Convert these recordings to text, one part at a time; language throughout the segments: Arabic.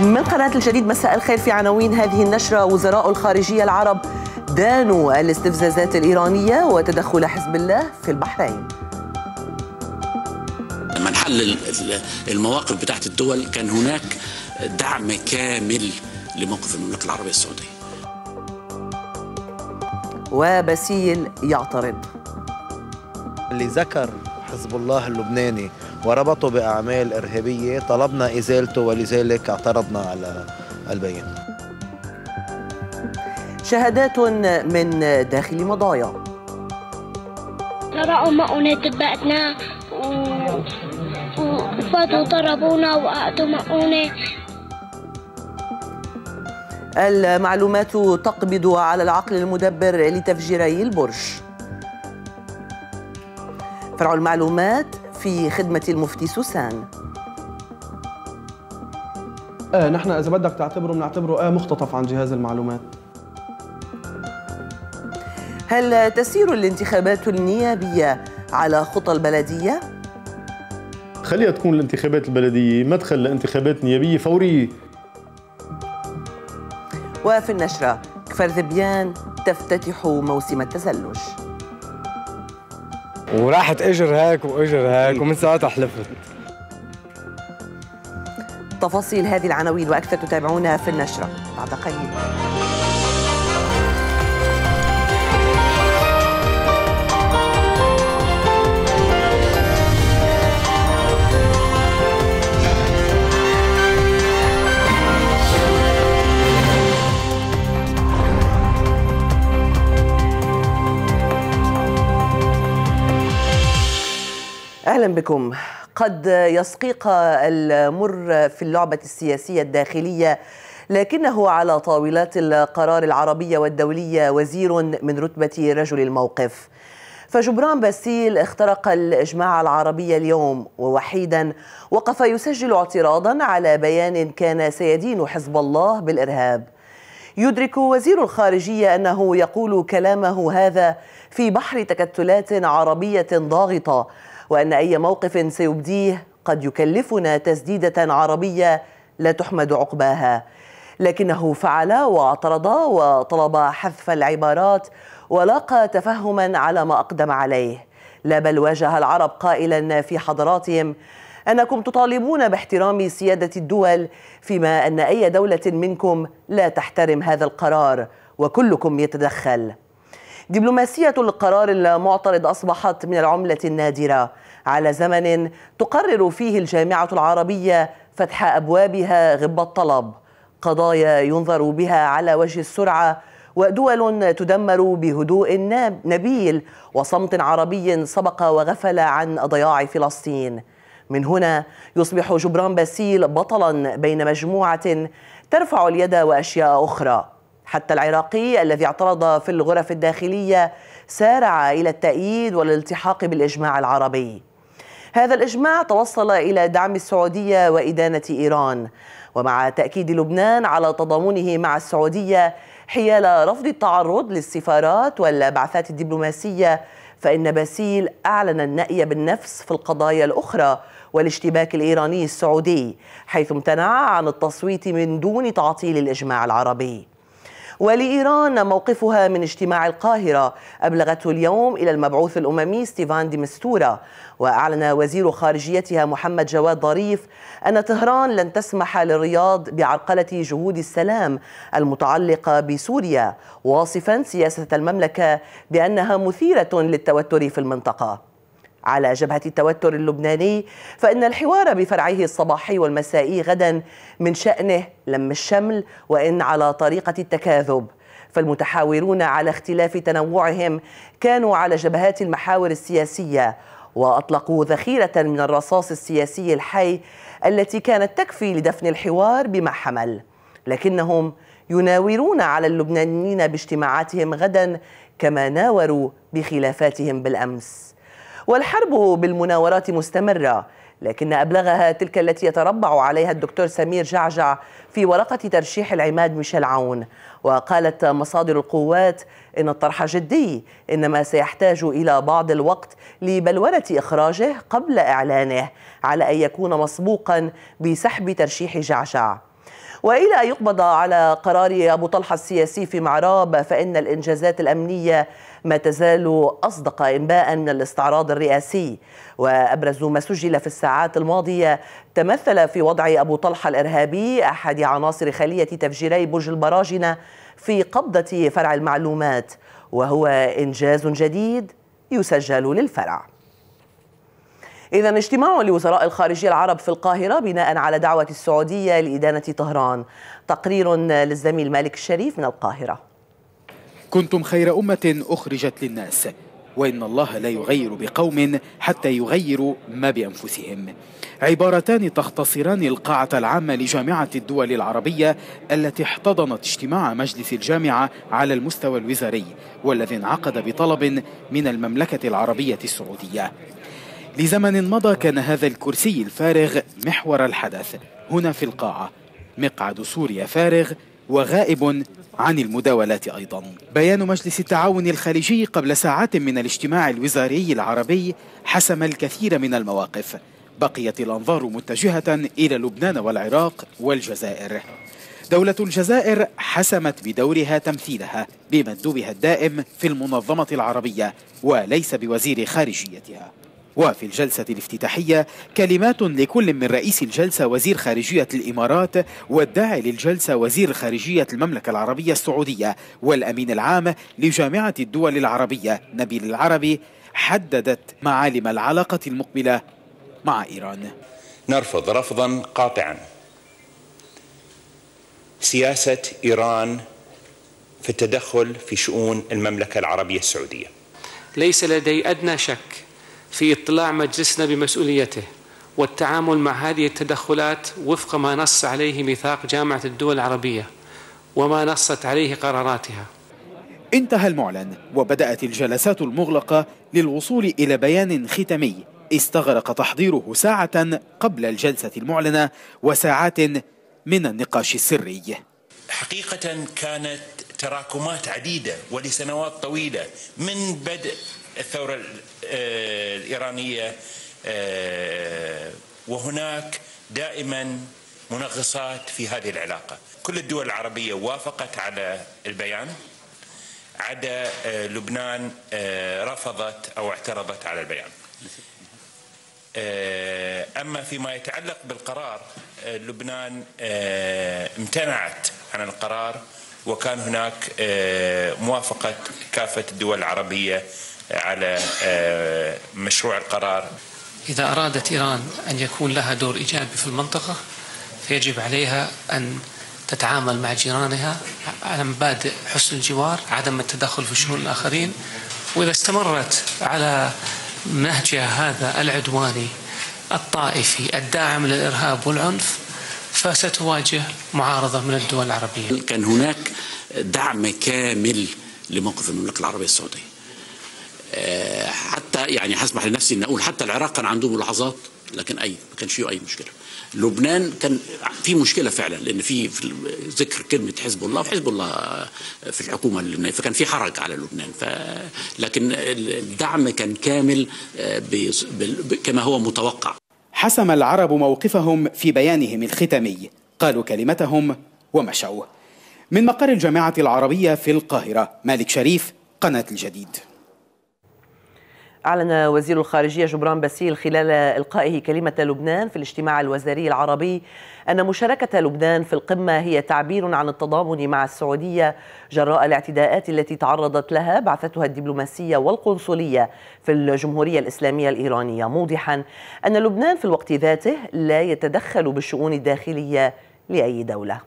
من قناة الجديد مساء الخير في عناوين هذه النشرة وزراء الخارجية العرب دانوا الاستفزازات الإيرانية وتدخل حزب الله في البحرين لما نحلل المواقف بتاعت الدول كان هناك دعم كامل لموقف المملكة العربية السعودية وبسيل يعترض اللي ذكر حزب الله اللبناني وربطه بأعمال إرهابية طلبنا إزالته ولذلك اعترضنا على البيان شهادات من داخل مضايا سرقوا مؤونة بقتنا وفاتوا ضربونا وقعتوا مؤونة المعلومات تقبض على العقل المدبر لتفجيري البرج فرع المعلومات في خدمة المفتي سوسان آه نحن إذا بدك تعتبره بنعتبره آه مختطف عن جهاز المعلومات هل تسير الانتخابات النيابية على خطى البلدية؟ خليها تكون الانتخابات البلدية مدخل لانتخابات نيابية فورية وفي النشرة كفر ذبيان تفتتح موسم التزلج وراحت اجر هيك واجر هيك ومن ساعتها حلفت تفاصيل هذه العناوين واكثر تتابعونا في النشره بعد قليل اهلا بكم قد يسقيق المر في اللعبه السياسيه الداخليه لكنه على طاولات القرار العربيه والدوليه وزير من رتبه رجل الموقف فجبران باسيل اخترق الاجماع العربي اليوم ووحيدا وقف يسجل اعتراضا على بيان كان سيدين حزب الله بالارهاب يدرك وزير الخارجيه انه يقول كلامه هذا في بحر تكتلات عربيه ضاغطه وأن أي موقف سيبديه قد يكلفنا تسديدة عربية لا تحمد عقباها لكنه فعل واعترض وطلب حذف العبارات ولاقى تفهما على ما أقدم عليه لا بل واجه العرب قائلا في حضراتهم أنكم تطالبون باحترام سيادة الدول فيما أن أي دولة منكم لا تحترم هذا القرار وكلكم يتدخل دبلوماسية القرار المعترض أصبحت من العملة النادرة على زمن تقرر فيه الجامعة العربية فتح أبوابها غب الطلب قضايا ينظر بها على وجه السرعة ودول تدمر بهدوء نبيل وصمت عربي سبق وغفل عن ضياع فلسطين من هنا يصبح جبران باسيل بطلا بين مجموعة ترفع اليد وأشياء أخرى حتى العراقي الذي اعترض في الغرف الداخلية سارع إلى التأييد والالتحاق بالإجماع العربي هذا الإجماع توصل إلى دعم السعودية وإدانة إيران ومع تأكيد لبنان على تضامنه مع السعودية حيال رفض التعرض للسفارات والبعثات الدبلوماسية فإن باسيل أعلن النأي بالنفس في القضايا الأخرى والاشتباك الإيراني السعودي حيث امتنع عن التصويت من دون تعطيل الإجماع العربي ولإيران موقفها من اجتماع القاهرة أبلغته اليوم إلى المبعوث الأممي ستيفان ديمستورا وأعلن وزير خارجيتها محمد جواد ظريف أن طهران لن تسمح للرياض بعرقلة جهود السلام المتعلقة بسوريا واصفا سياسة المملكة بأنها مثيرة للتوتر في المنطقة على جبهة التوتر اللبناني فإن الحوار بفرعه الصباحي والمسائي غدا من شأنه لم الشمل وإن على طريقة التكاذب فالمتحاورون على اختلاف تنوعهم كانوا على جبهات المحاور السياسية وأطلقوا ذخيرة من الرصاص السياسي الحي التي كانت تكفي لدفن الحوار بما حمل لكنهم يناورون على اللبنانيين باجتماعاتهم غدا كما ناوروا بخلافاتهم بالأمس والحرب بالمناورات مستمرة لكن أبلغها تلك التي يتربع عليها الدكتور سمير جعجع في ورقة ترشيح العماد ميشيل عون وقالت مصادر القوات إن الطرح جدي إنما سيحتاج إلى بعض الوقت لبلورة إخراجه قبل إعلانه على أن يكون مسبوقا بسحب ترشيح جعجع وإلى أن يقبض على قرار أبو طلحة السياسي في معراب فإن الإنجازات الأمنية ما تزال أصدق إنباء من الاستعراض الرئاسي وأبرز ما سجل في الساعات الماضية تمثل في وضع أبو طلحة الإرهابي أحد عناصر خلية تفجيري برج البراجنة في قبضة فرع المعلومات وهو إنجاز جديد يسجل للفرع إذا اجتماع لوزراء الخارجية العرب في القاهرة بناء على دعوة السعودية لإدانة طهران تقرير للزميل مالك الشريف من القاهرة كنتم خير أمة أخرجت للناس وإن الله لا يغير بقوم حتى يغيروا ما بأنفسهم عبارتان تختصران القاعة العامة لجامعة الدول العربية التي احتضنت اجتماع مجلس الجامعة على المستوى الوزاري والذي انعقد بطلب من المملكة العربية السعودية لزمن مضى كان هذا الكرسي الفارغ محور الحدث هنا في القاعة مقعد سوريا فارغ وغائب عن المداولات أيضا بيان مجلس التعاون الخليجي قبل ساعات من الاجتماع الوزاري العربي حسم الكثير من المواقف بقيت الأنظار متجهة إلى لبنان والعراق والجزائر دولة الجزائر حسمت بدورها تمثيلها بمندوبها الدائم في المنظمة العربية وليس بوزير خارجيتها وفي الجلسة الافتتاحية كلمات لكل من رئيس الجلسة وزير خارجية الإمارات والداعي للجلسة وزير خارجية المملكة العربية السعودية والأمين العام لجامعة الدول العربية نبيل العربي حددت معالم العلاقة المقبلة مع إيران نرفض رفضا قاطعا سياسة إيران في التدخل في شؤون المملكة العربية السعودية ليس لدي أدنى شك في اطلاع مجلسنا بمسؤوليته والتعامل مع هذه التدخلات وفق ما نص عليه ميثاق جامعة الدول العربية وما نصت عليه قراراتها انتهى المعلن وبدأت الجلسات المغلقة للوصول إلى بيان ختامي استغرق تحضيره ساعة قبل الجلسة المعلنة وساعات من النقاش السري حقيقة كانت تراكمات عديدة ولسنوات طويلة من بدء الثورة الإيرانية آه، آه، وهناك دائما منغصات في هذه العلاقة كل الدول العربية وافقت على البيان عدا آه، لبنان رفضت أو اعترضت على البيان أما فيما يتعلق بالقرار لبنان امتنعت عن القرار وكان هناك موافقة كافة الدول العربية على آه، مشروع القرار إذا أرادت إيران أن يكون لها دور إيجابي في المنطقة فيجب عليها أن تتعامل مع جيرانها على مبادئ حسن الجوار عدم التدخل في شؤون الآخرين وإذا استمرت على نهجها هذا العدواني الطائفي الداعم للإرهاب والعنف فستواجه معارضة من الدول العربية كان هناك دعم كامل لموقف المملكة العربية السعودية آه، حتى يعني هسمح لنفسي ان اقول حتى العراق كان عنده ملاحظات لكن اي ما كانش فيه اي مشكله لبنان كان في مشكله فعلا لان في, ذكر كلمه حزب الله وحزب حزب الله في الحكومه اللبنانيه فكان في حرج على لبنان ف لكن الدعم كان كامل آه، كما هو متوقع حسم العرب موقفهم في بيانهم الختامي قالوا كلمتهم ومشوا من مقر الجامعه العربيه في القاهره مالك شريف قناه الجديد أعلن وزير الخارجية جبران باسيل خلال إلقائه كلمة لبنان في الاجتماع الوزاري العربي أن مشاركة لبنان في القمة هي تعبير عن التضامن مع السعودية جراء الاعتداءات التي تعرضت لها بعثتها الدبلوماسية والقنصلية في الجمهورية الإسلامية الإيرانية موضحا أن لبنان في الوقت ذاته لا يتدخل بالشؤون الداخلية لأي دولة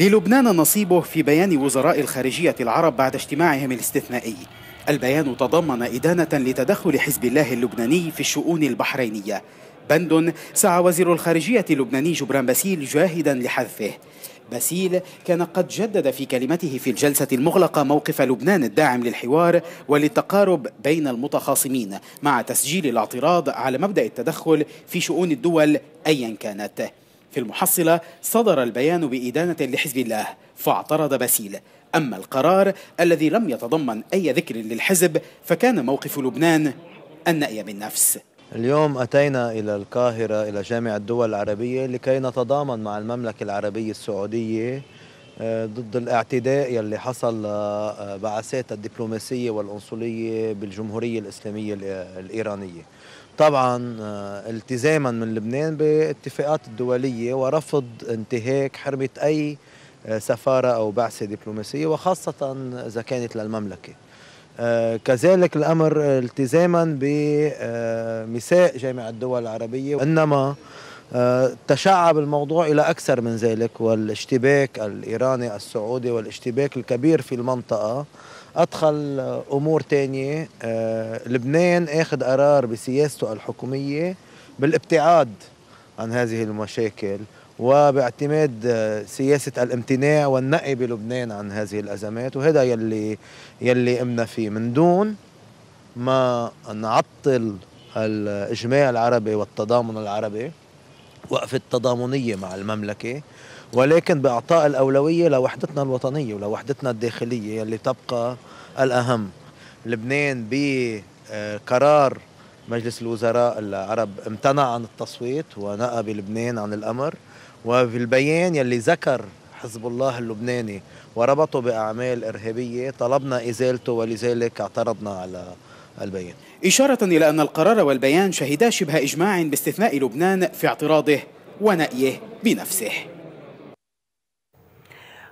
للبنان نصيبه في بيان وزراء الخارجية العرب بعد اجتماعهم الاستثنائي البيان تضمن إدانة لتدخل حزب الله اللبناني في الشؤون البحرينية بند سعى وزير الخارجية اللبناني جبران باسيل جاهدا لحذفه باسيل كان قد جدد في كلمته في الجلسة المغلقة موقف لبنان الداعم للحوار وللتقارب بين المتخاصمين مع تسجيل الاعتراض على مبدأ التدخل في شؤون الدول أيا كانت في المحصلة صدر البيان بإدانة لحزب الله فاعترض باسيل أما القرار الذي لم يتضمن أي ذكر للحزب فكان موقف لبنان النأي بالنفس اليوم أتينا إلى القاهرة إلى جامعة الدول العربية لكي نتضامن مع المملكة العربية السعودية آه، ضد الاعتداء يلي حصل آه، آه، بعثات الدبلوماسية والأنصلية بالجمهورية الإسلامية الإيرانية طبعا التزاما من لبنان باتفاقات الدولية ورفض انتهاك حرمة أي سفارة أو بعثة دبلوماسية وخاصة إذا كانت للمملكة آه، كذلك الأمر التزاما بمساء جامعة الدول العربية إنما آه، تشعب الموضوع إلى أكثر من ذلك والاشتباك الإيراني السعودي والاشتباك الكبير في المنطقة أدخل أمور تانية آه، لبنان أخذ قرار بسياسته الحكومية بالابتعاد عن هذه المشاكل وباعتماد سياسة الامتناع والنقي بلبنان عن هذه الأزمات وهذا يلي يلي قمنا فيه من دون ما نعطل الإجماع العربي والتضامن العربي وقفة التضامنية مع المملكة ولكن بإعطاء الأولوية لوحدتنا الوطنية ولوحدتنا الداخلية يلي تبقى الأهم لبنان بقرار مجلس الوزراء العرب امتنع عن التصويت ونقى بلبنان عن الأمر وفي البيان يلي ذكر حزب الله اللبناني وربطه بأعمال إرهابية طلبنا إزالته ولذلك اعترضنا على البيان إشارة إلى أن القرار والبيان شهدا شبه إجماع باستثناء لبنان في اعتراضه ونأيه بنفسه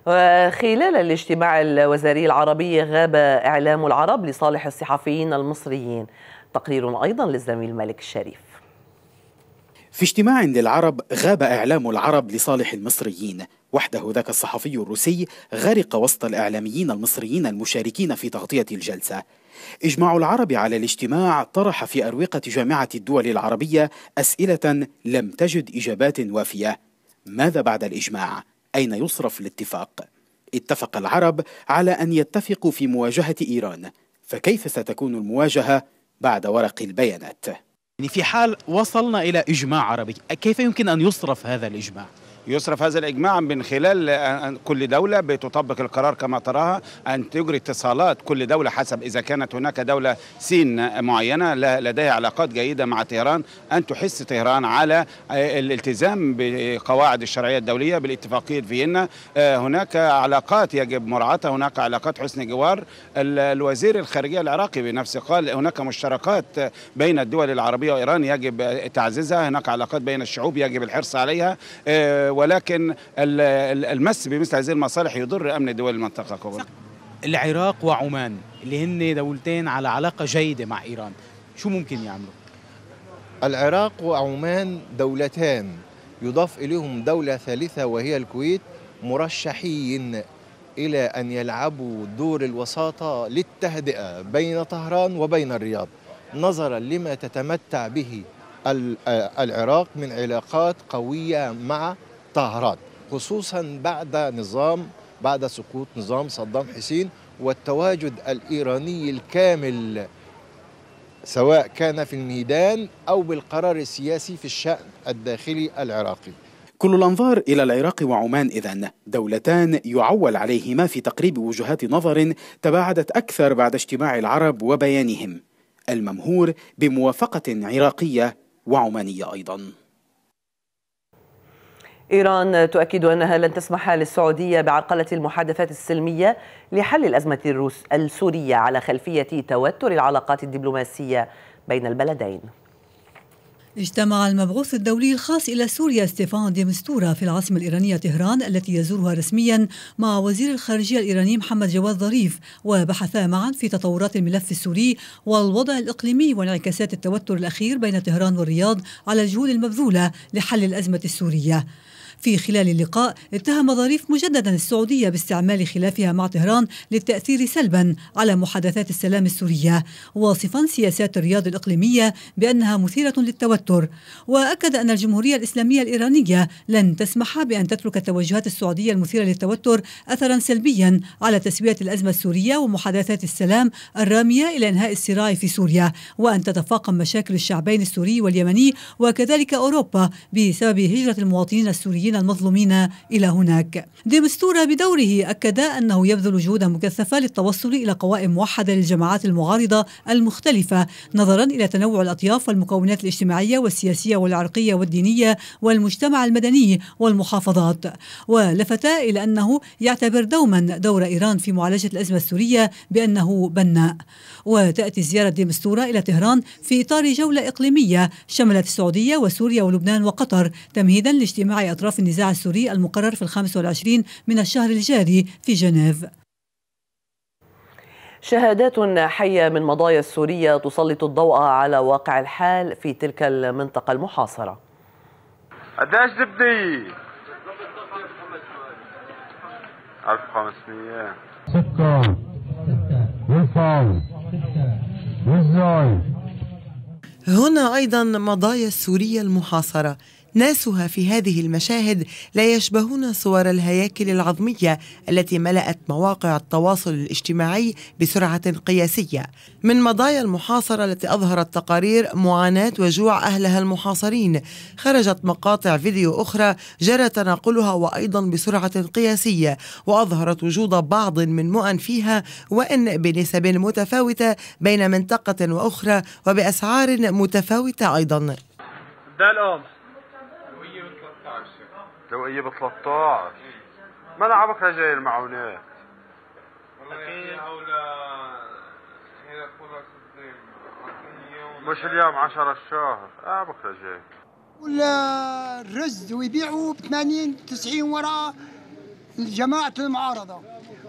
وخلال الاجتماع الوزاري العربي غاب إعلام العرب لصالح الصحفيين المصريين تقرير أيضا للزميل مالك الشريف في اجتماع للعرب غاب إعلام العرب لصالح المصريين وحده ذاك الصحفي الروسي غرق وسط الإعلاميين المصريين المشاركين في تغطية الجلسة إجماع العرب على الاجتماع طرح في أروقة جامعة الدول العربية أسئلة لم تجد إجابات وافية ماذا بعد الإجماع؟ أين يصرف الاتفاق؟ اتفق العرب على أن يتفقوا في مواجهة إيران فكيف ستكون المواجهة بعد ورق البيانات؟ يعني في حال وصلنا إلى إجماع عربي كيف يمكن أن يصرف هذا الإجماع؟ يصرف هذا الإجماع من خلال كل دولة بتطبق القرار كما تراها أن تجري اتصالات كل دولة حسب إذا كانت هناك دولة سين معينة لديها علاقات جيدة مع طهران أن تحس طهران على الالتزام بقواعد الشرعية الدولية بالاتفاقية فيينا آه، هناك علاقات يجب مراعاتها هناك علاقات حسن جوار الوزير الخارجية العراقي بنفسه قال هناك مشتركات بين الدول العربية وإيران يجب تعزيزها هناك علاقات بين الشعوب يجب الحرص عليها آه، ولكن المس بمثل هذه المصالح يضر امن دول المنطقه كبرى العراق وعمان اللي هن دولتين على علاقه جيده مع ايران شو ممكن يعملوا العراق وعمان دولتان يضاف اليهم دوله ثالثه وهي الكويت مرشحين الى ان يلعبوا دور الوساطه للتهدئه بين طهران وبين الرياض نظرا لما تتمتع به العراق من علاقات قويه مع طهران خصوصا بعد نظام بعد سقوط نظام صدام حسين والتواجد الإيراني الكامل سواء كان في الميدان أو بالقرار السياسي في الشأن الداخلي العراقي كل الأنظار إلى العراق وعمان إذن دولتان يعول عليهما في تقريب وجهات نظر تباعدت أكثر بعد اجتماع العرب وبيانهم الممهور بموافقة عراقية وعمانية أيضاً إيران تؤكد أنها لن تسمح للسعودية بعرقلة المحادثات السلمية لحل الأزمة الروس السورية على خلفية توتر العلاقات الدبلوماسية بين البلدين اجتمع المبعوث الدولي الخاص إلى سوريا ستيفان ديمستورا في العاصمة الإيرانية طهران التي يزورها رسميا مع وزير الخارجية الإيراني محمد جواد ظريف وبحثا معا في تطورات الملف السوري والوضع الإقليمي وانعكاسات التوتر الأخير بين طهران والرياض على الجهود المبذولة لحل الأزمة السورية في خلال اللقاء اتهم ظريف مجددا السعودية باستعمال خلافها مع طهران للتأثير سلبا على محادثات السلام السورية واصفا سياسات الرياض الإقليمية بأنها مثيرة للتوتر وأكد أن الجمهورية الإسلامية الإيرانية لن تسمح بأن تترك التوجهات السعودية المثيرة للتوتر أثرا سلبيا على تسوية الأزمة السورية ومحادثات السلام الرامية إلى إنهاء الصراع في سوريا وأن تتفاقم مشاكل الشعبين السوري واليمني وكذلك أوروبا بسبب هجرة المواطنين السوريين السوريين المظلومين إلى هناك ديمستورا بدوره أكد أنه يبذل جهودا مكثفة للتوصل إلى قوائم موحدة للجماعات المعارضة المختلفة نظرا إلى تنوع الأطياف والمكونات الاجتماعية والسياسية والعرقية والدينية والمجتمع المدني والمحافظات ولفت إلى أنه يعتبر دوما دور إيران في معالجة الأزمة السورية بأنه بناء وتأتي زيارة ديمستورا إلى تهران في إطار جولة إقليمية شملت السعودية وسوريا ولبنان وقطر تمهيدا لاجتماع أطراف في النزاع السوري المقرر في الخامس والعشرين من الشهر الجاري في جنيف شهادات حية من مضايا السورية تسلط الضوء على واقع الحال في تلك المنطقة المحاصرة قداش زبدي 1500 ستة والفاول والزاي هنا أيضا مضايا السورية المحاصرة ناسها في هذه المشاهد لا يشبهون صور الهياكل العظمية التي ملأت مواقع التواصل الاجتماعي بسرعة قياسية من مضايا المحاصرة التي أظهرت تقارير معاناة وجوع أهلها المحاصرين خرجت مقاطع فيديو أخرى جرى تناقلها وأيضا بسرعة قياسية وأظهرت وجود بعض من مؤن فيها وإن بنسب متفاوتة بين منطقة وأخرى وبأسعار متفاوتة أيضا ده الأمر لو ب 13 منع بكره جاي المعونات مش اليوم 10 الشهر اه بكره جاي ولا الرز ويبيعوا ب 80 90 وراء جماعة المعارضة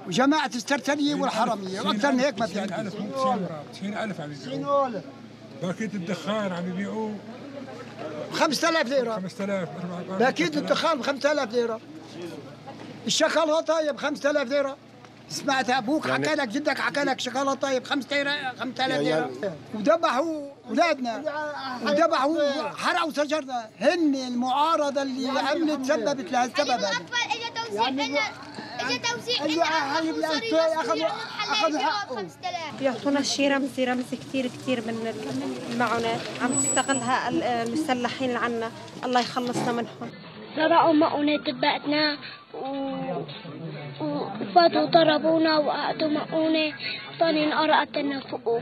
وجماعة السرسرية والحرمية وأكثر من هيك ما بيعنا 90000 عم يبيعوا 90000 عم يبيعوا باكيت الدخان عم يبيعوا ب 5000 ليره 5000 4000 اكيد الدخان ب 5000 ليره الشوكولاته ب طيب 5000 ليره سمعت ابوك يعني حكى لك جدك حكى لك شوكولاته ب طيب 5000 ليره يعني- وذبحوا اولادنا وذبحوا حرقوا شجرنا هن المعارضه اللي عملت يعني سببت لها السبب هذا يعني يعطونا أيوة، توزيع ايوه اخذوا أيوة، اخذوا أيوة، شي رمزي رمزي كثير كثير من المعونات عم تستغلها المسلحين عنا الله يخلصنا منهم سرقوا مؤونات بقتنا وفاتوا ضربونا وقعدوا مؤونة ثاني انقرأت لنا فوق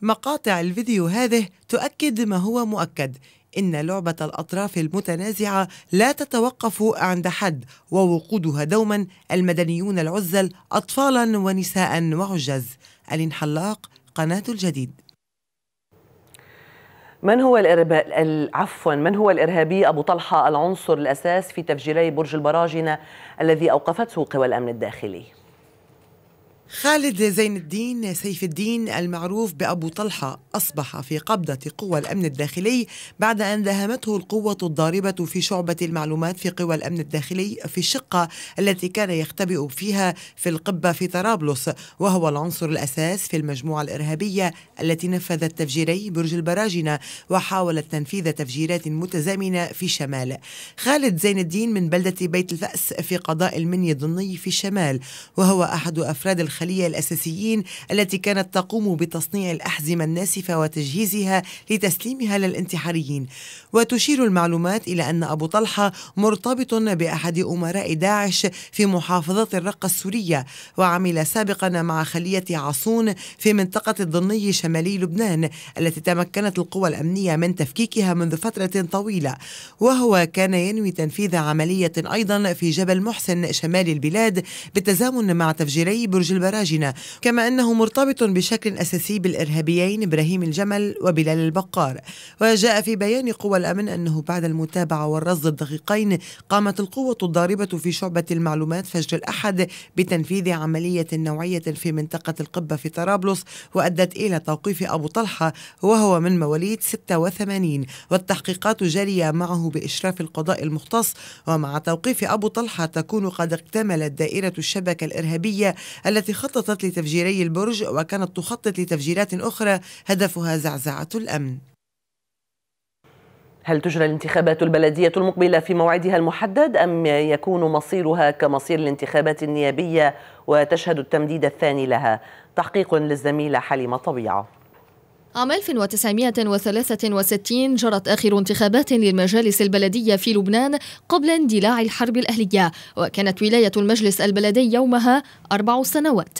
مقاطع الفيديو هذه تؤكد ما هو مؤكد إن لعبة الأطراف المتنازعة لا تتوقف عند حد ووقودها دوما المدنيون العزل أطفالا ونساء وعجز ألين حلاق قناة الجديد من هو الإرهاب عفوا من هو الارهابي ابو طلحه العنصر الاساس في تفجيري برج البراجنه الذي اوقفته قوى الامن الداخلي؟ خالد زين الدين سيف الدين المعروف بأبو طلحة أصبح في قبضة قوى الأمن الداخلي بعد أن داهمته القوة الضاربة في شعبة المعلومات في قوى الأمن الداخلي في الشقة التي كان يختبئ فيها في القبة في طرابلس وهو العنصر الأساس في المجموعة الإرهابية التي نفذت تفجيري برج البراجنة وحاولت تنفيذ تفجيرات متزامنة في الشمال خالد زين الدين من بلدة بيت الفأس في قضاء المني الضني في الشمال وهو أحد أفراد الخ الداخلية الأساسيين التي كانت تقوم بتصنيع الأحزمة الناسفة وتجهيزها لتسليمها للانتحاريين وتشير المعلومات إلى أن أبو طلحة مرتبط بأحد أمراء داعش في محافظة الرقة السورية وعمل سابقا مع خلية عصون في منطقة الضني شمالي لبنان التي تمكنت القوى الأمنية من تفكيكها منذ فترة طويلة وهو كان ينوي تنفيذ عملية أيضا في جبل محسن شمال البلاد بالتزامن مع تفجيري برج البرج وبراجنا كما أنه مرتبط بشكل أساسي بالإرهابيين إبراهيم الجمل وبلال البقار وجاء في بيان قوى الأمن أنه بعد المتابعة والرصد الدقيقين قامت القوة الضاربة في شعبة المعلومات فجر الأحد بتنفيذ عملية نوعية في منطقة القبة في طرابلس وأدت إلى توقيف أبو طلحة وهو من مواليد 86 والتحقيقات جارية معه بإشراف القضاء المختص ومع توقيف أبو طلحة تكون قد اكتملت دائرة الشبكة الإرهابية التي خططت لتفجيري البرج وكانت تخطط لتفجيرات أخرى هدفها زعزعة الأمن هل تجرى الانتخابات البلدية المقبلة في موعدها المحدد أم يكون مصيرها كمصير الانتخابات النيابية وتشهد التمديد الثاني لها؟ تحقيق للزميلة حليمة طبيعة عام 1963 جرت آخر انتخابات للمجالس البلدية في لبنان قبل اندلاع الحرب الأهلية وكانت ولاية المجلس البلدي يومها أربع سنوات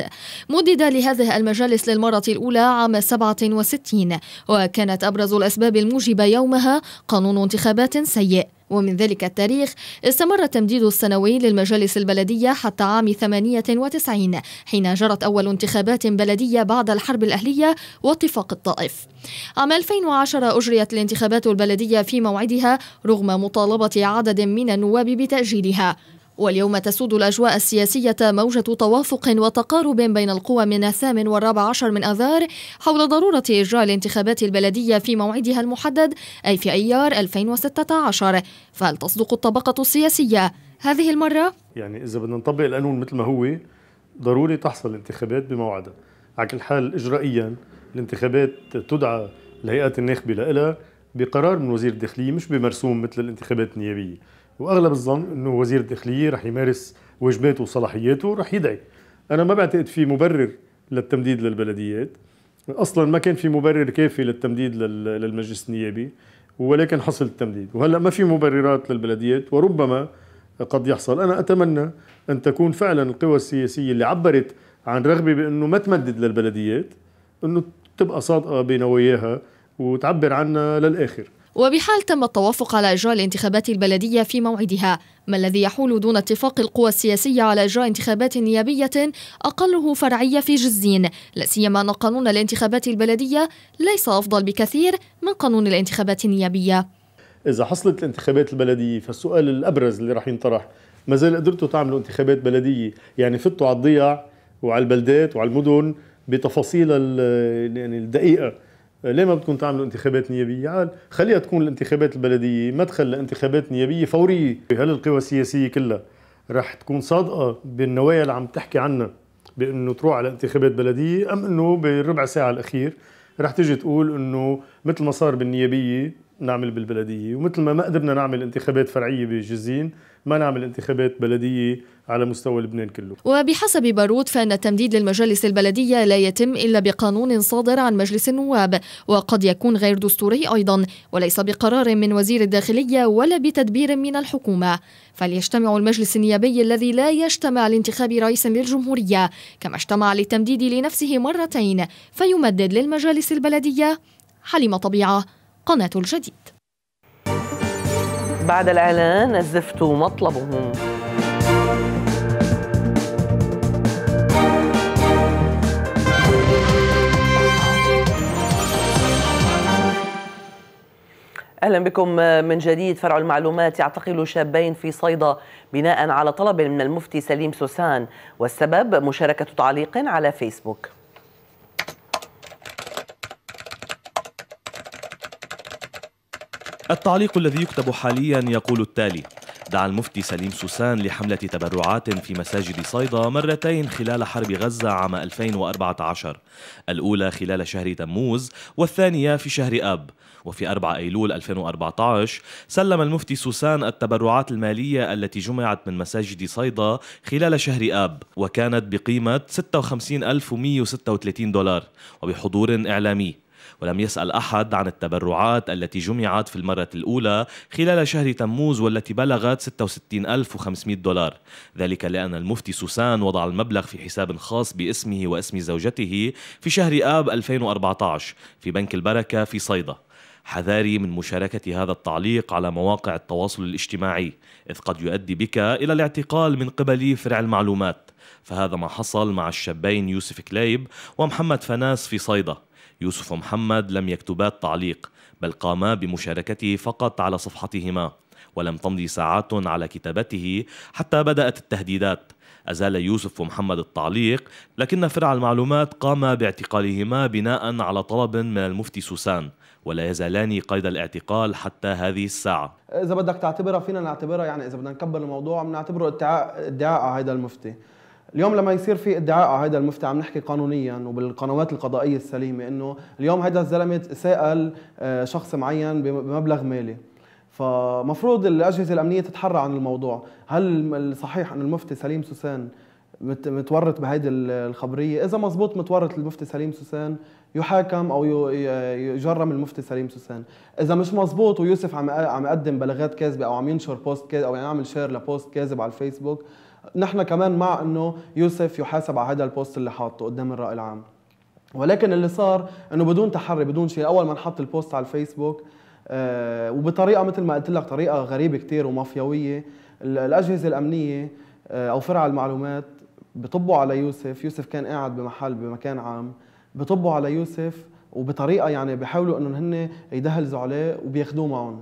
مدد لهذه المجالس للمرة الأولى عام 67 وكانت أبرز الأسباب الموجبة يومها قانون انتخابات سيء ومن ذلك التاريخ استمر التمديد السنوي للمجالس البلدية حتى عام 98 حين جرت أول انتخابات بلدية بعد الحرب الأهلية واتفاق الطائف عام 2010 أجريت الانتخابات البلدية في موعدها رغم مطالبة عدد من النواب بتأجيلها واليوم تسود الأجواء السياسية موجة توافق وتقارب بين القوى من الثامن والرابع عشر من أذار حول ضرورة إجراء الانتخابات البلدية في موعدها المحدد أي في أيار 2016 فهل تصدق الطبقة السياسية هذه المرة؟ يعني إذا بدنا نطبق القانون مثل ما هو ضروري تحصل الانتخابات بموعدها على كل حال إجرائيا الانتخابات تدعى الهيئات الناخبة لها بقرار من وزير الداخلية مش بمرسوم مثل الانتخابات النيابية واغلب الظن انه وزير الداخليه رح يمارس واجباته وصلاحياته ورح يدعي انا ما بعتقد في مبرر للتمديد للبلديات اصلا ما كان في مبرر كافي للتمديد للمجلس النيابي ولكن حصل التمديد وهلا ما في مبررات للبلديات وربما قد يحصل انا اتمنى ان تكون فعلا القوى السياسيه اللي عبرت عن رغبه بانه ما تمدد للبلديات انه تبقى صادقه بنواياها وتعبر عنها للاخر وبحال تم التوافق على إجراء الانتخابات البلدية في موعدها ما الذي يحول دون اتفاق القوى السياسية على إجراء انتخابات نيابية أقله فرعية في جزين لا سيما أن قانون الانتخابات البلدية ليس أفضل بكثير من قانون الانتخابات النيابية إذا حصلت الانتخابات البلدية فالسؤال الأبرز اللي راح ينطرح ما زال قدرتوا تعملوا انتخابات بلدية يعني فتوا على الضيع وعلى البلدات وعلى المدن بتفاصيل يعني الدقيقة ليه ما بدكم تعملوا انتخابات نيابيه؟ قال خليها تكون الانتخابات البلديه مدخل لانتخابات نيابيه فوريه، هل القوى السياسيه كلها رح تكون صادقه بالنوايا اللي عم تحكي عنها بانه تروح على انتخابات بلديه ام انه بالربع ساعه الاخير رح تيجي تقول انه مثل ما صار بالنيابيه نعمل بالبلديه ومثل ما ما قدرنا نعمل انتخابات فرعيه بجزين ما نعمل انتخابات بلديه على مستوى لبنان كله وبحسب بارود فان التمديد للمجالس البلديه لا يتم الا بقانون صادر عن مجلس النواب وقد يكون غير دستوري ايضا وليس بقرار من وزير الداخليه ولا بتدبير من الحكومه فليجتمع المجلس النيابي الذي لا يجتمع لانتخاب رئيس للجمهوريه كما اجتمع للتمديد لنفسه مرتين فيمدد للمجالس البلديه حليمه طبيعه قناة الجديد بعد الإعلان الزفت مطلبهم اهلا بكم من جديد فرع المعلومات يعتقل شابين في صيدا بناء على طلب من المفتي سليم سوسان والسبب مشاركه تعليق على فيسبوك التعليق الذي يكتب حاليا يقول التالي دعا المفتي سليم سوسان لحملة تبرعات في مساجد صيدا مرتين خلال حرب غزة عام 2014 الأولى خلال شهر تموز والثانية في شهر أب وفي 4 أيلول 2014 سلم المفتي سوسان التبرعات المالية التي جمعت من مساجد صيدا خلال شهر آب وكانت بقيمة 56136 دولار وبحضور إعلامي ولم يسأل أحد عن التبرعات التي جمعت في المرة الأولى خلال شهر تموز والتي بلغت 66500 دولار ذلك لأن المفتي سوسان وضع المبلغ في حساب خاص باسمه واسم زوجته في شهر آب 2014 في بنك البركة في صيدا حذاري من مشاركة هذا التعليق على مواقع التواصل الاجتماعي إذ قد يؤدي بك إلى الاعتقال من قبل فرع المعلومات فهذا ما حصل مع الشابين يوسف كليب ومحمد فناس في صيدا يوسف محمد لم يكتبا التعليق بل قاما بمشاركته فقط على صفحتهما ولم تمضي ساعات على كتابته حتى بدأت التهديدات أزال يوسف ومحمد التعليق لكن فرع المعلومات قام باعتقالهما بناء على طلب من المفتي سوسان ولا يزالان قيد الاعتقال حتى هذه الساعة إذا بدك تعتبرها فينا نعتبرها يعني إذا بدنا نكبر الموضوع بنعتبره ادعاء ادعاء هذا المفتي اليوم لما يصير في ادعاء على هذا المفتي عم نحكي قانونيا وبالقنوات القضائيه السليمه انه اليوم هذا الزلمه سال آه، شخص معين بمبلغ مالي فمفروض الاجهزه الامنيه تتحرى عن الموضوع هل الصحيح انه المفتي سليم سوسان متورط بهيدي الخبريه اذا مزبوط متورط المفتي سليم سوسان يحاكم او يجرم المفتي سليم سوسان اذا مش مزبوط ويوسف عم عم يقدم بلاغات كاذبه او عم ينشر بوست كاذب او يعني يعمل شير لبوست كاذب على الفيسبوك نحن كمان مع انه يوسف يحاسب على هذا البوست اللي حاطه قدام الراي العام ولكن اللي صار انه بدون تحري بدون شيء اول ما نحط البوست على الفيسبوك آه وبطريقه مثل ما قلت لك طريقه غريبه كثير ومافياويه الاجهزه الامنيه آه او فرع المعلومات بطبوا على يوسف يوسف كان قاعد بمحل بمكان عام بطبوا على يوسف وبطريقه يعني بيحاولوا انهم هن يدهلزوا عليه وبياخذوه معهم